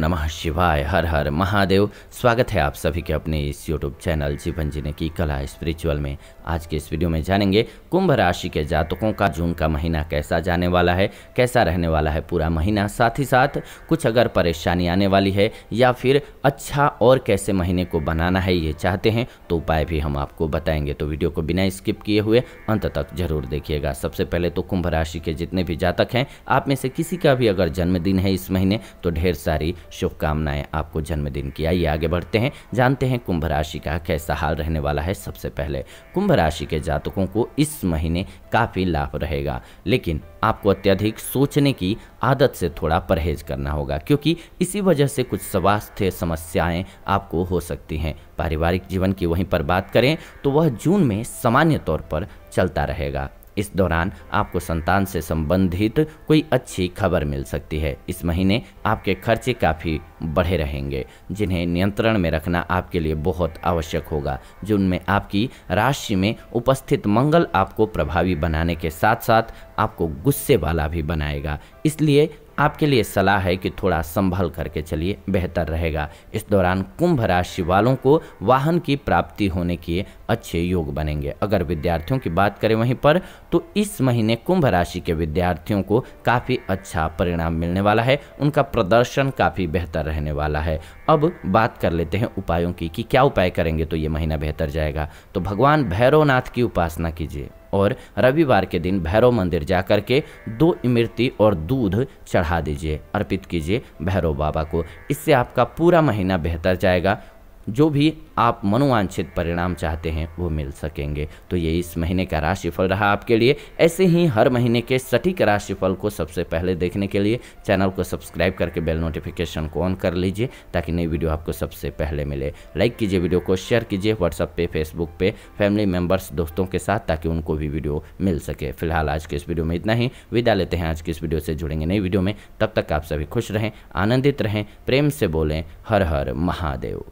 नमः शिवाय हर हर महादेव स्वागत है आप सभी के अपने इस यूट्यूब चैनल जीवन जीने की कला स्पिरिचुअल में आज के इस वीडियो में जानेंगे कुंभ राशि के जातकों का जून का महीना कैसा जाने वाला है कैसा रहने वाला है पूरा महीना साथ ही साथ कुछ अगर परेशानी आने वाली है या फिर अच्छा और कैसे महीने को बनाना है ये चाहते हैं तो उपाय भी हम आपको बताएंगे तो वीडियो को बिना स्किप किए हुए अंत तक जरूर देखिएगा सबसे पहले तो कुंभ राशि के जितने भी जातक हैं आप में से किसी का भी अगर जन्मदिन है इस महीने तो ढेर सारी शुभकामनाएं आपको जन्मदिन की आइए आगे बढ़ते हैं जानते हैं कुंभ राशि का कैसा हाल रहने वाला है सबसे पहले कुंभ राशि के जातकों को इस महीने काफ़ी लाभ रहेगा लेकिन आपको अत्यधिक सोचने की आदत से थोड़ा परहेज करना होगा क्योंकि इसी वजह से कुछ स्वास्थ्य समस्याएं आपको हो सकती हैं पारिवारिक जीवन की वहीं पर बात करें तो वह जून में सामान्य तौर पर चलता रहेगा इस दौरान आपको संतान से संबंधित कोई अच्छी खबर मिल सकती है इस महीने आपके खर्चे काफ़ी बढ़े रहेंगे जिन्हें नियंत्रण में रखना आपके लिए बहुत आवश्यक होगा जिनमें आपकी राशि में उपस्थित मंगल आपको प्रभावी बनाने के साथ साथ आपको गुस्से वाला भी बनाएगा इसलिए आपके लिए सलाह है कि थोड़ा संभल करके चलिए बेहतर रहेगा इस दौरान कुंभ राशि वालों को वाहन की प्राप्ति होने के अच्छे योग बनेंगे अगर विद्यार्थियों की बात करें वहीं पर तो इस महीने कुंभ राशि के विद्यार्थियों को काफ़ी अच्छा परिणाम मिलने वाला है उनका प्रदर्शन काफ़ी बेहतर रहने वाला है अब बात कर लेते हैं उपायों की कि क्या उपाय करेंगे तो ये महीना बेहतर जाएगा तो भगवान भैरवनाथ की उपासना कीजिए और रविवार के दिन भैरव मंदिर जाकर के दो इमरती और दूध चढ़ा दीजिए अर्पित कीजिए भैरव बाबा को इससे आपका पूरा महीना बेहतर जाएगा जो भी आप मनोवांछित परिणाम चाहते हैं वो मिल सकेंगे तो ये इस महीने का राशिफल रहा आपके लिए ऐसे ही हर महीने के सटीक राशिफल को सबसे पहले देखने के लिए चैनल को सब्सक्राइब करके बेल नोटिफिकेशन को ऑन कर लीजिए ताकि नई वीडियो आपको सबसे पहले मिले लाइक कीजिए वीडियो को शेयर कीजिए व्हाट्सअप पे फेसबुक पे फैमिली मेम्बर्स दोस्तों के साथ ताकि उनको भी वीडियो मिल सके फिलहाल आज के इस वीडियो में इतना ही विदा लेते हैं आज के इस वीडियो से जुड़ेंगे नई वीडियो में तब तक आप सभी खुश रहें आनंदित रहें प्रेम से बोलें हर हर महादेव